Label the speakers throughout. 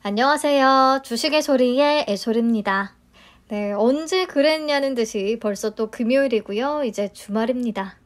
Speaker 1: 안녕하세요. 주식의 소리의 애소리입니다. 네, 언제 그랬냐는 듯이 벌써 또 금요일이고요. 이제 주말입니다.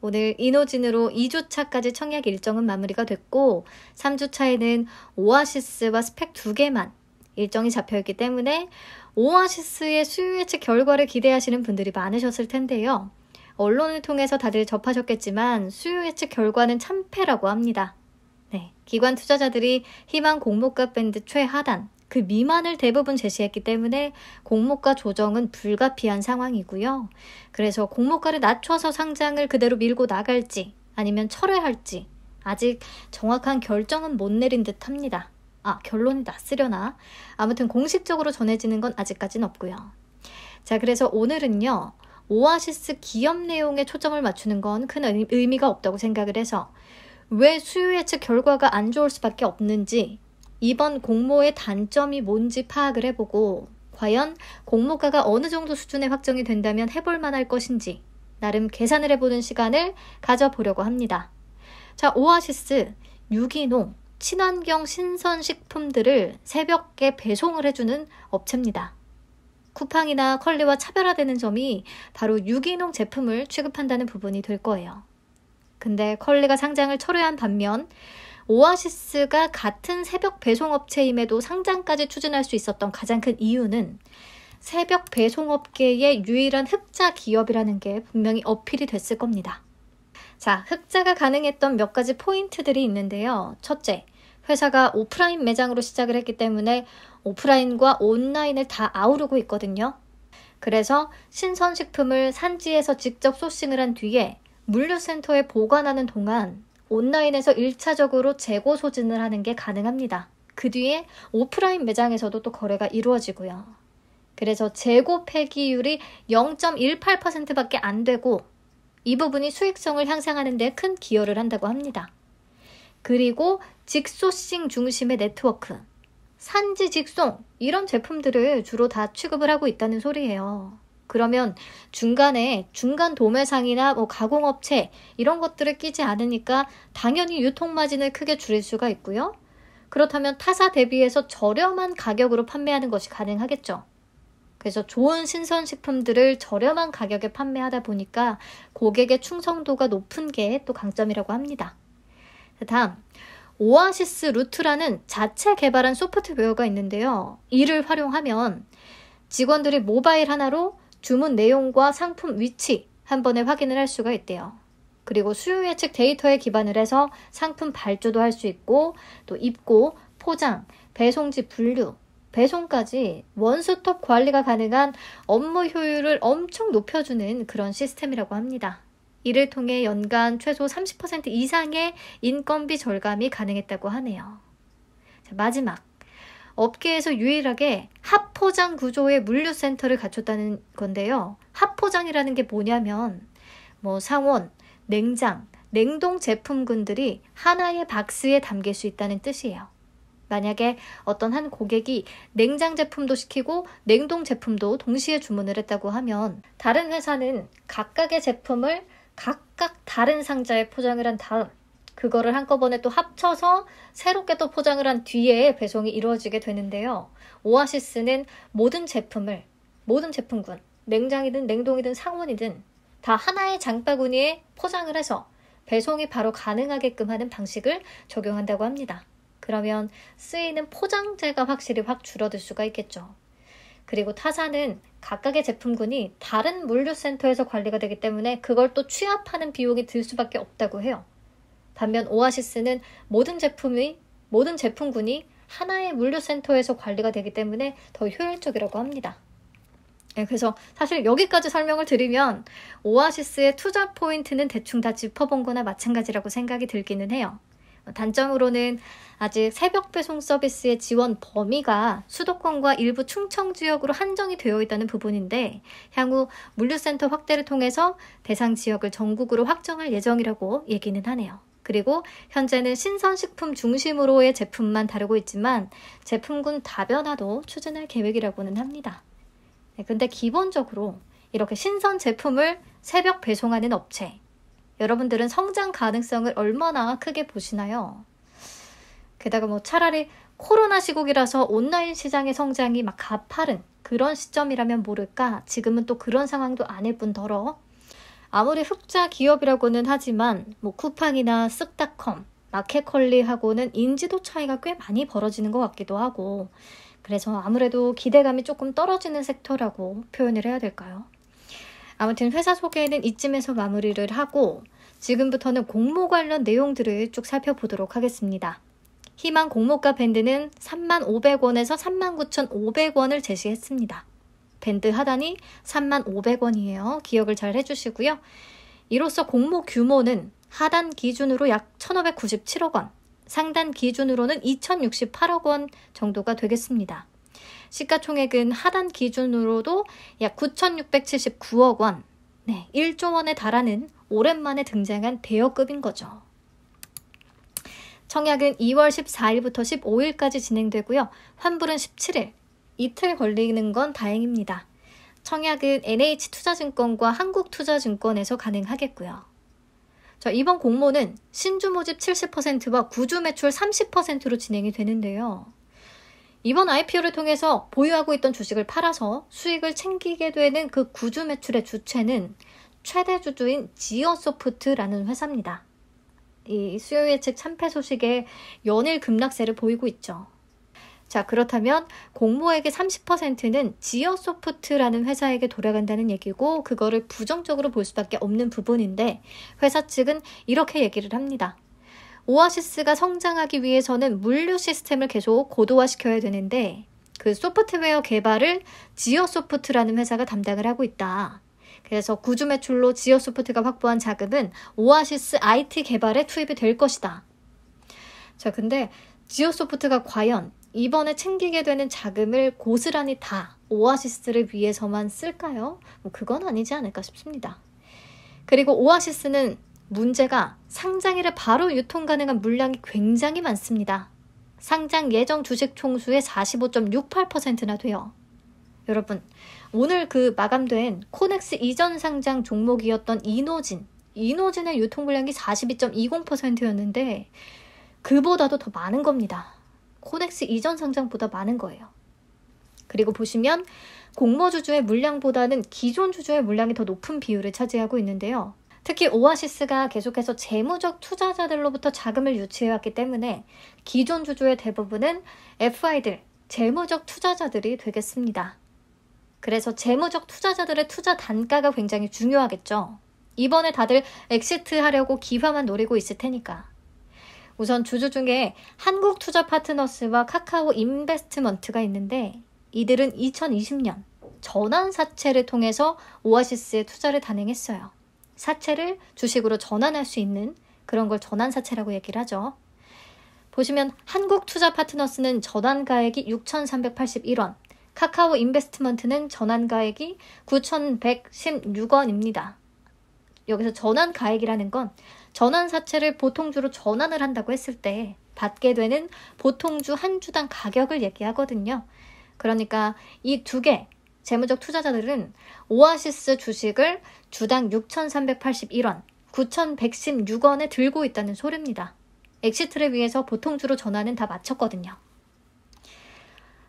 Speaker 1: 오늘 이노진으로 2주차까지 청약 일정은 마무리가 됐고 3주차에는 오아시스와 스펙 2 개만 일정이 잡혀있기 때문에 오아시스의 수요 예측 결과를 기대하시는 분들이 많으셨을 텐데요. 언론을 통해서 다들 접하셨겠지만 수요 예측 결과는 참패라고 합니다. 기관 투자자들이 희망 공모가 밴드 최하단 그 미만을 대부분 제시했기 때문에 공모가 조정은 불가피한 상황이고요. 그래서 공모가를 낮춰서 상장을 그대로 밀고 나갈지 아니면 철회할지 아직 정확한 결정은 못 내린 듯 합니다. 아, 결론이 났으려나? 아무튼 공식적으로 전해지는 건 아직까진 없고요. 자, 그래서 오늘은요. 오아시스 기업 내용에 초점을 맞추는 건 큰 의미가 없다고 생각을 해서 왜 수요 예측 결과가 안 좋을 수밖에 없는지, 이번 공모의 단점이 뭔지 파악을 해보고, 과연 공모가가 어느 정도 수준에 확정이 된다면 해볼 만할 것인지, 나름 계산을 해보는 시간을 가져보려고 합니다. 자, 오아시스, 유기농, 친환경 신선식품들을 새벽에 배송을 해주는 업체입니다. 쿠팡이나 컬리와 차별화되는 점이 바로 유기농 제품을 취급한다는 부분이 될 거예요. 근데 컬리가 상장을 철회한 반면 오아시스가 같은 새벽 배송업체임에도 상장까지 추진할 수 있었던 가장 큰 이유는 새벽 배송업계의 유일한 흑자 기업이라는 게 분명히 어필이 됐을 겁니다. 자, 흑자가 가능했던 몇 가지 포인트들이 있는데요. 첫째, 회사가 오프라인 매장으로 시작을 했기 때문에 오프라인과 온라인을 다 아우르고 있거든요. 그래서 신선식품을 산지에서 직접 소싱을 한 뒤에 물류센터에 보관하는 동안 온라인에서 1차적으로 재고 소진을 하는 게 가능합니다. 그 뒤에 오프라인 매장에서도 또 거래가 이루어지고요. 그래서 재고 폐기율이 0.18%밖에 안 되고 이 부분이 수익성을 향상하는 데 큰 기여를 한다고 합니다. 그리고 직소싱 중심의 네트워크, 산지 직송 이런 제품들을 주로 다 취급을 하고 있다는 소리예요. 그러면 중간에 중간 도매상이나 뭐 가공업체 이런 것들을 끼지 않으니까 당연히 유통 마진을 크게 줄일 수가 있고요. 그렇다면 타사 대비해서 저렴한 가격으로 판매하는 것이 가능하겠죠. 그래서 좋은 신선식품들을 저렴한 가격에 판매하다 보니까 고객의 충성도가 높은 게 또 강점이라고 합니다. 다음, 오아시스 루트라는 자체 개발한 소프트웨어가 있는데요. 이를 활용하면 직원들이 모바일 하나로 주문 내용과 상품 위치 한 번에 확인을 할 수가 있대요. 그리고 수요 예측 데이터에 기반을 해서 상품 발주도 할 수 있고 또 입고, 포장, 배송지 분류, 배송까지 원스톱 관리가 가능한 업무 효율을 엄청 높여주는 그런 시스템이라고 합니다. 이를 통해 연간 최소 30% 이상의 인건비 절감이 가능했다고 하네요. 자, 마지막 업계에서 유일하게 합포장 구조의 물류센터를 갖췄다는 건데요. 합포장이라는 게 뭐냐면 뭐 상온, 냉장, 냉동 제품군들이 하나의 박스에 담길 수 있다는 뜻이에요. 만약에 어떤 한 고객이 냉장 제품도 시키고 냉동 제품도 동시에 주문을 했다고 하면 다른 회사는 각각의 제품을 각각 다른 상자에 포장을 한 다음 그거를 한꺼번에 또 합쳐서 새롭게 또 포장을 한 뒤에 배송이 이루어지게 되는데요. 오아시스는 모든 제품을 모든 제품군 냉장이든 냉동이든 상온이든 다 하나의 장바구니에 포장을 해서 배송이 바로 가능하게끔 하는 방식을 적용한다고 합니다. 그러면 쓰이는 포장재가 확실히 확 줄어들 수가 있겠죠. 그리고 타사는 각각의 제품군이 다른 물류센터에서 관리가 되기 때문에 그걸 또 취합하는 비용이 들 수밖에 없다고 해요. 반면 오아시스는 모든 제품이 모든 제품군이 하나의 물류센터에서 관리가 되기 때문에 더 효율적이라고 합니다. 네, 그래서 사실 여기까지 설명을 드리면 오아시스의 투자 포인트는 대충 다 짚어본 거나 마찬가지라고 생각이 들기는 해요. 단점으로는 아직 새벽 배송 서비스의 지원 범위가 수도권과 일부 충청 지역으로 한정이 되어 있다는 부분인데 향후 물류센터 확대를 통해서 대상 지역을 전국으로 확정할 예정이라고 얘기는 하네요. 그리고 현재는 신선식품 중심으로의 제품만 다루고 있지만 제품군 다변화도 추진할 계획이라고는 합니다. 네, 근데 기본적으로 이렇게 신선 제품을 새벽 배송하는 업체. 여러분들은 성장 가능성을 얼마나 크게 보시나요? 게다가 뭐 차라리 코로나 시국이라서 온라인 시장의 성장이 막 가파른 그런 시점이라면 모를까 지금은 또 그런 상황도 아닐 뿐더러 아무리 흑자 기업이라고는 하지만 뭐 쿠팡이나 쓱닷컴, 마켓컬리하고는 인지도 차이가 꽤 많이 벌어지는 것 같기도 하고 그래서 아무래도 기대감이 조금 떨어지는 섹터라고 표현을 해야 될까요? 아무튼 회사 소개는 이쯤에서 마무리를 하고 지금부터는 공모 관련 내용들을 쭉 살펴보도록 하겠습니다. 희망 공모가 밴드는 3만 500원에서 3만 9,500원을 제시했습니다. 밴드 하단이 35,500원이에요. 기억을 잘 해주시고요. 이로써 공모 규모는 하단 기준으로 약 1,597억 원, 상단 기준으로는 2,068억 원 정도가 되겠습니다. 시가총액은 하단 기준으로도 약 9,679억 원, 네, 1조 원에 달하는 오랜만에 등장한 대여급인 거죠. 청약은 2월 14일부터 15일까지 진행되고요. 환불은 17일, 이틀 걸리는 건 다행입니다. 청약은 NH투자증권과 한국투자증권에서 가능하겠고요. 자, 이번 공모는 신주 모집 70%와 구주 매출 30%로 진행이 되는데요. 이번 IPO를 통해서 보유하고 있던 주식을 팔아서 수익을 챙기게 되는 그 구주 매출의 주체는 최대 주주인 지어소프트라는 회사입니다. 이수요예측 참패 소식에 연일 급락세를 보이고 있죠. 자, 그렇다면 공모액의 30%는 지어소프트라는 회사에게 돌아간다는 얘기고 그거를 부정적으로 볼 수밖에 없는 부분인데 회사 측은 이렇게 얘기를 합니다. 오아시스가 성장하기 위해서는 물류 시스템을 계속 고도화시켜야 되는데 그 소프트웨어 개발을 지어소프트라는 회사가 담당을 하고 있다. 그래서 구주 매출로 지어소프트가 확보한 자금은 오아시스 IT 개발에 투입이 될 것이다. 자, 근데 지오소프트가 과연 이번에 챙기게 되는 자금을 고스란히 다 오아시스를 위해서만 쓸까요? 뭐 그건 아니지 않을까 싶습니다. 그리고 오아시스는 문제가 상장일에 바로 유통 가능한 물량이 굉장히 많습니다. 상장 예정 주식 총수의 45.68%나 돼요. 여러분, 오늘 그 마감된 코넥스 이전 상장 종목이었던 이노진, 이노진의 유통 물량이 42.20%였는데 그보다도 더 많은 겁니다. 코넥스 이전 상장보다 많은 거예요. 그리고 보시면 공모주주의 물량보다는 기존 주주의 물량이 더 높은 비율을 차지하고 있는데요. 특히 오아시스가 계속해서 재무적 투자자들로부터 자금을 유치해왔기 때문에 기존 주주의 대부분은 FI들, 재무적 투자자들이 되겠습니다. 그래서 재무적 투자자들의 투자 단가가 굉장히 중요하겠죠. 이번에 다들 엑시트 하려고 기화만 노리고 있을 테니까. 우선 주주 중에 한국투자파트너스와 카카오 인베스트먼트가 있는데 이들은 2020년 전환 사채를 통해서 오아시스에 투자를 단행했어요. 사채를 주식으로 전환할 수 있는 그런 걸 전환 사채라고 얘기를 하죠. 보시면 한국투자파트너스는 전환가액이 6,381원, 카카오 인베스트먼트는 전환가액이 9,116원입니다. 여기서 전환 가액이라는 건 전환 사채를 보통주로 전환을 한다고 했을 때 받게 되는 보통주 한 주당 가격을 얘기하거든요. 그러니까 이 두 개 재무적 투자자들은 오아시스 주식을 주당 6,381원, 9,116원에 들고 있다는 소리입니다. 엑시트를 위해서 보통주로 전환은 다 마쳤거든요.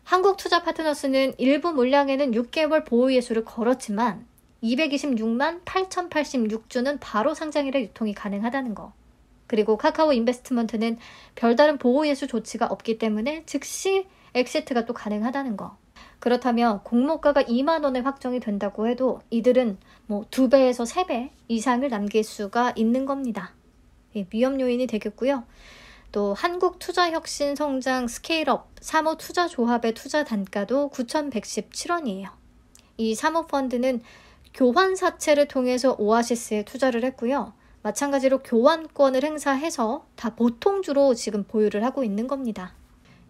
Speaker 1: 한국투자파트너스는 일부 물량에는 6개월 보호예수를 걸었지만 226만 8,086주는 바로 상장일에 유통이 가능하다는 거. 그리고 카카오 인베스트먼트는 별다른 보호 예수 조치가 없기 때문에 즉시 엑시트가 또 가능하다는 거. 그렇다면 공모가가 2만 원에 확정이 된다고 해도 이들은 뭐 두 배에서 세 배 이상을 남길 수가 있는 겁니다. 예, 위험 요인이 되겠고요. 또 한국 투자 혁신 성장 스케일업 사모 투자 조합의 투자 단가도 9,117원이에요. 이 사모 펀드는 교환 사채를 통해서 오아시스에 투자를 했고요. 마찬가지로 교환권을 행사해서 다 보통주로 지금 보유를 하고 있는 겁니다.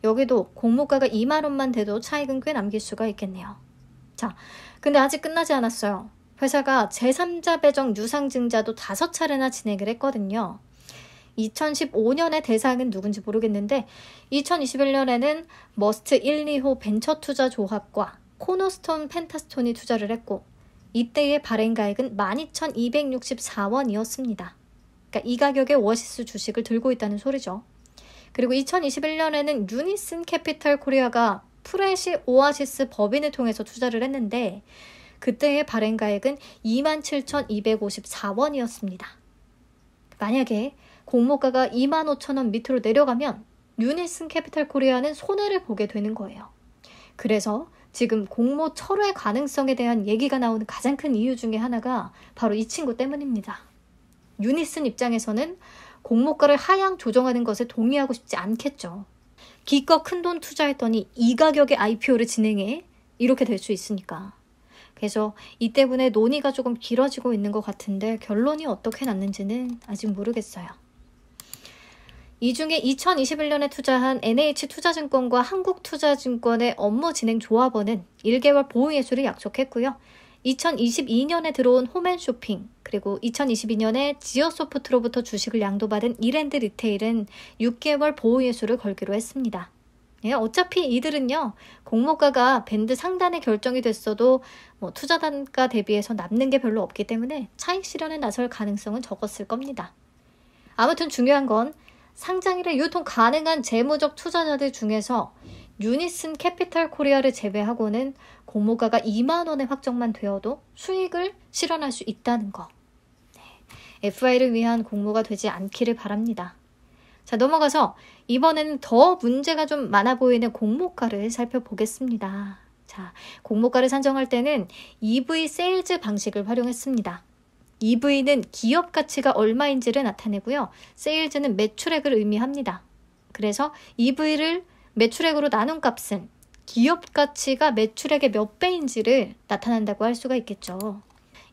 Speaker 1: 여기도 공모가가 2만 원만 돼도 차익은 꽤 남길 수가 있겠네요. 자, 근데 아직 끝나지 않았어요. 회사가 제3자 배정 유상증자도 다섯 차례나 진행을 했거든요. 2015년의 대상은 누군지 모르겠는데 2021년에는 머스트 1, 2호 벤처 투자 조합과 코너스톤 펜타스톤이 투자를 했고 이때의 발행가액은 12,264원이었습니다. 그러니까 이 가격에 워시스 주식을 들고 있다는 소리죠. 그리고 2021년에는 유니슨 캐피탈 코리아가 프레시 오아시스 법인을 통해서 투자를 했는데 그때의 발행가액은 27,254원이었습니다. 만약에 공모가가 25,000원 밑으로 내려가면 유니슨 캐피탈 코리아는 손해를 보게 되는 거예요. 그래서 지금 공모 철회 가능성에 대한 얘기가 나오는 가장 큰 이유 중에 하나가 바로 이 친구 때문입니다. 유니슨 입장에서는 공모가를 하향 조정하는 것에 동의하고 싶지 않겠죠. 기껏 큰 돈 투자했더니 이 가격에 IPO를 진행해 이렇게 될 수 있으니까. 그래서 이 때문에 논의가 조금 길어지고 있는 것 같은데 결론이 어떻게 났는지는 아직 모르겠어요. 이 중에 2021년에 투자한 NH투자증권과 한국투자증권의 업무 진행 조합원은 1개월 보호예수를 약속했고요. 2022년에 들어온 홈앤쇼핑 그리고 2022년에 지어소프트로부터 주식을 양도받은 이랜드 리테일은 6개월 보호예수를 걸기로 했습니다. 예, 어차피 이들은요, 공모가가 밴드 상단에 결정이 됐어도 뭐 투자 단가 대비해서 남는 게 별로 없기 때문에 차익 실현에 나설 가능성은 적었을 겁니다. 아무튼 중요한 건 상장일에 유통 가능한 재무적 투자자들 중에서 유니슨 캐피탈 코리아를 제외하고는 공모가가 2만 원의 확정만 되어도 수익을 실현할 수 있다는 거. FI를 네. 위한 공모가 되지 않기를 바랍니다. 자, 넘어가서 이번에는 더 문제가 좀 많아 보이는 공모가를 살펴보겠습니다. 자, 공모가를 산정할 때는 EV 세일즈 방식을 활용했습니다. EV는 기업 가치가 얼마인지를 나타내고요. 세일즈는 매출액을 의미합니다. 그래서 EV를 매출액으로 나눈 값은 기업 가치가 매출액의 몇 배인지를 나타낸다고 할 수가 있겠죠.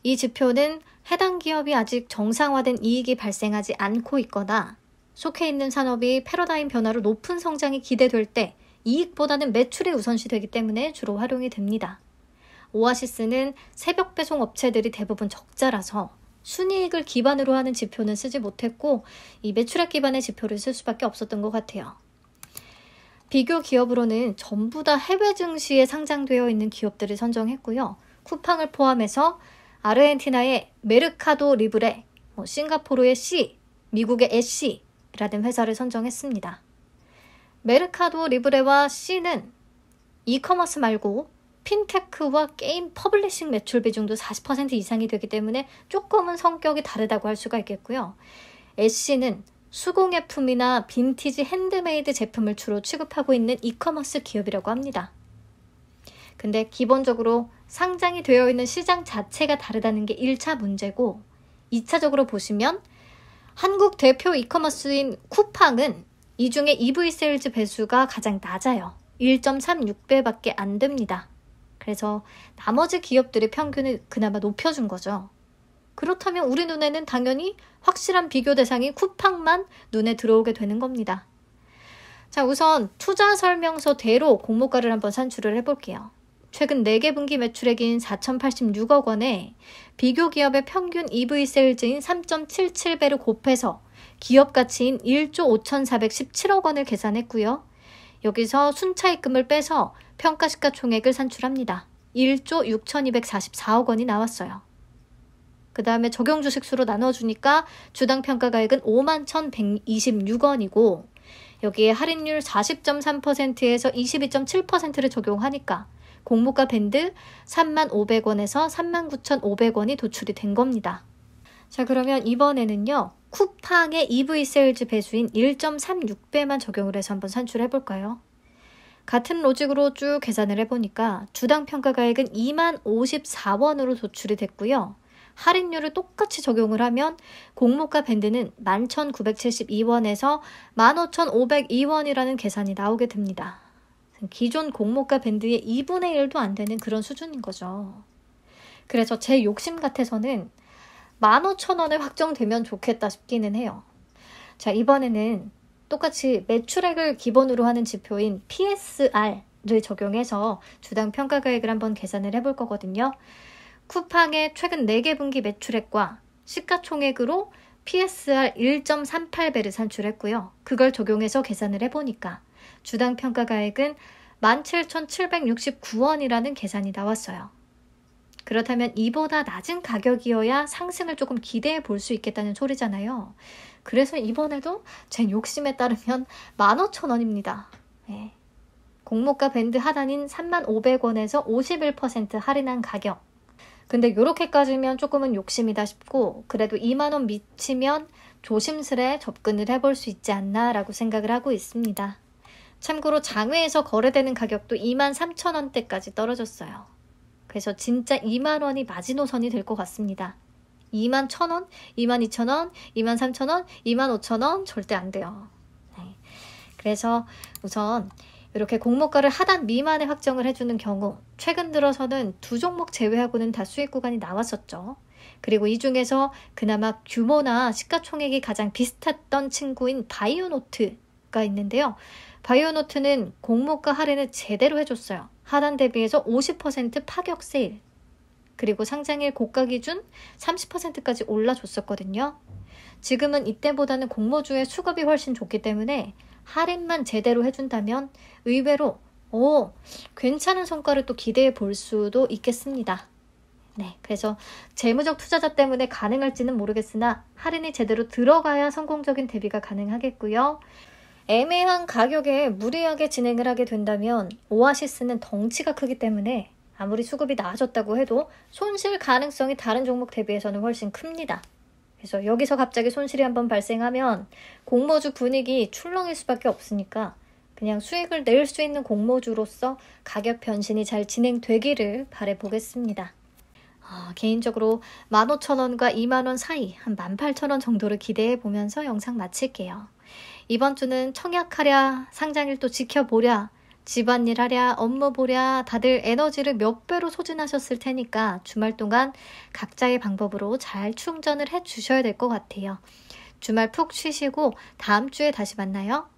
Speaker 1: 이 지표는 해당 기업이 아직 정상화된 이익이 발생하지 않고 있거나 속해 있는 산업이 패러다임 변화로 높은 성장이 기대될 때 이익보다는 매출에 우선시 되기 때문에 주로 활용이 됩니다. 오아시스는 새벽 배송 업체들이 대부분 적자라서 순이익을 기반으로 하는 지표는 쓰지 못했고 이 매출액 기반의 지표를 쓸 수밖에 없었던 것 같아요. 비교 기업으로는 전부 다 해외 증시에 상장되어 있는 기업들을 선정했고요. 쿠팡을 포함해서 아르헨티나의 메르카도 리브레, 뭐 싱가포르의 C, 미국의 애쉬라는 회사를 선정했습니다. 메르카도 리브레와 C는 이커머스 말고 핀테크와 게임 퍼블리싱 매출 비중도 40% 이상이 되기 때문에 조금은 성격이 다르다고 할 수가 있겠고요. s c 는 수공예품이나 빈티지 핸드메이드 제품을 주로 취급하고 있는 이커머스 기업이라고 합니다. 근데 기본적으로 상장이 되어 있는 시장 자체가 다르다는 게 1차 문제고 2차적으로 보시면 한국 대표 이커머스인 쿠팡은 이 중에 EV 세일즈 배수가 가장 낮아요. 1.36배밖에 안 됩니다. 그래서 나머지 기업들의 평균을 그나마 높여준 거죠. 그렇다면 우리 눈에는 당연히 확실한 비교 대상인 쿠팡만 눈에 들어오게 되는 겁니다. 자, 우선 투자 설명서대로 공모가를 한번 산출을 해볼게요. 최근 4개 분기 매출액인 4,086억 원에 비교 기업의 평균 EV 세일즈인 3.77배를 곱해서 기업 가치인 1조 5,417억 원을 계산했고요. 여기서 순차익금을 빼서 평가시가 총액을 산출합니다. 1조 6,244억 원이 나왔어요. 그 다음에 적용 주식수로 나눠주니까 주당 평가가액은 5 1,126원이고 여기에 할인율 40.3%에서 22.7%를 적용하니까 공모가 밴드 3만 500원에서 3만 9,500원이 도출이 된 겁니다. 자 그러면 이번에는요. 쿠팡의 EV 세일즈 배수인 1.36배만 적용을 해서 한번 산출해 볼까요? 같은 로직으로 쭉 계산을 해보니까 주당 평가가액은 2만 54원으로 도출이 됐고요. 할인율을 똑같이 적용을 하면 공모가 밴드는 11,972원에서 15,502원이라는 계산이 나오게 됩니다. 기존 공모가 밴드의 2분의 1도 안 되는 그런 수준인 거죠. 그래서 제 욕심 같아서는 15,000원에 확정되면 좋겠다 싶기는 해요. 자, 이번에는 똑같이 매출액을 기본으로 하는 지표인 PSR를 적용해서 주당 평가가액을 한번 계산을 해볼 거거든요. 쿠팡의 최근 4개 분기 매출액과 시가총액으로 PSR 1.38배를 산출했고요. 그걸 적용해서 계산을 해보니까 주당 평가가액은 17,769원이라는 계산이 나왔어요. 그렇다면 이보다 낮은 가격이어야 상승을 조금 기대해 볼 수 있겠다는 소리잖아요. 그래서 이번에도 제 욕심에 따르면 15,000원입니다. 네. 예. 공모가 밴드 하단인 35,000원에서 51% 할인한 가격. 근데 이렇게까지면 조금은 욕심이다 싶고 그래도 2만원 미치면 조심스레 접근을 해 볼 수 있지 않나라고 생각을 하고 있습니다. 참고로 장외에서 거래되는 가격도 23,000원대까지 떨어졌어요. 그래서 진짜 2만 원이 마지노선이 될 것 같습니다. 2만 천 원, 2만 2천 원, 2만 3천 원, 2만 5천 원 절대 안 돼요. 네. 그래서 우선 이렇게 공모가를 하단 미만에 확정을 해주는 경우 최근 들어서는 두 종목 제외하고는 다 수익 구간이 나왔었죠. 그리고 이 중에서 그나마 규모나 시가총액이 가장 비슷했던 친구인 바이오노트가 있는데요. 바이오노트는 공모가 할인을 제대로 해줬어요. 하단 대비해서 50% 파격 세일, 그리고 상장일 고가 기준 30%까지 올라줬었거든요. 지금은 이때보다는 공모주의 수급이 훨씬 좋기 때문에 할인만 제대로 해준다면 의외로 오, 괜찮은 성과를 또 기대해 볼 수도 있겠습니다. 네, 그래서 재무적 투자자 때문에 가능할지는 모르겠으나 할인이 제대로 들어가야 성공적인 대비가 가능하겠고요. 애매한 가격에 무리하게 진행을 하게 된다면 오아시스는 덩치가 크기 때문에 아무리 수급이 나아졌다고 해도 손실 가능성이 다른 종목 대비해서는 훨씬 큽니다. 그래서 여기서 갑자기 손실이 한번 발생하면 공모주 분위기 출렁일 수밖에 없으니까 그냥 수익을 낼 수 있는 공모주로서 가격 변신이 잘 진행되기를 바래보겠습니다. 어, 아, 개인적으로 15,000원과 2만원 사이 한 18,000원 정도를 기대해 보면서 영상 마칠게요. 이번 주는 청약하랴, 상장일 도 지켜보랴, 집안일 하랴, 업무 보랴, 다들 에너지를 몇 배로 소진하셨을 테니까 주말 동안 각자의 방법으로 잘 충전을 해 주셔야 될 것 같아요. 주말 푹 쉬시고 다음 주에 다시 만나요.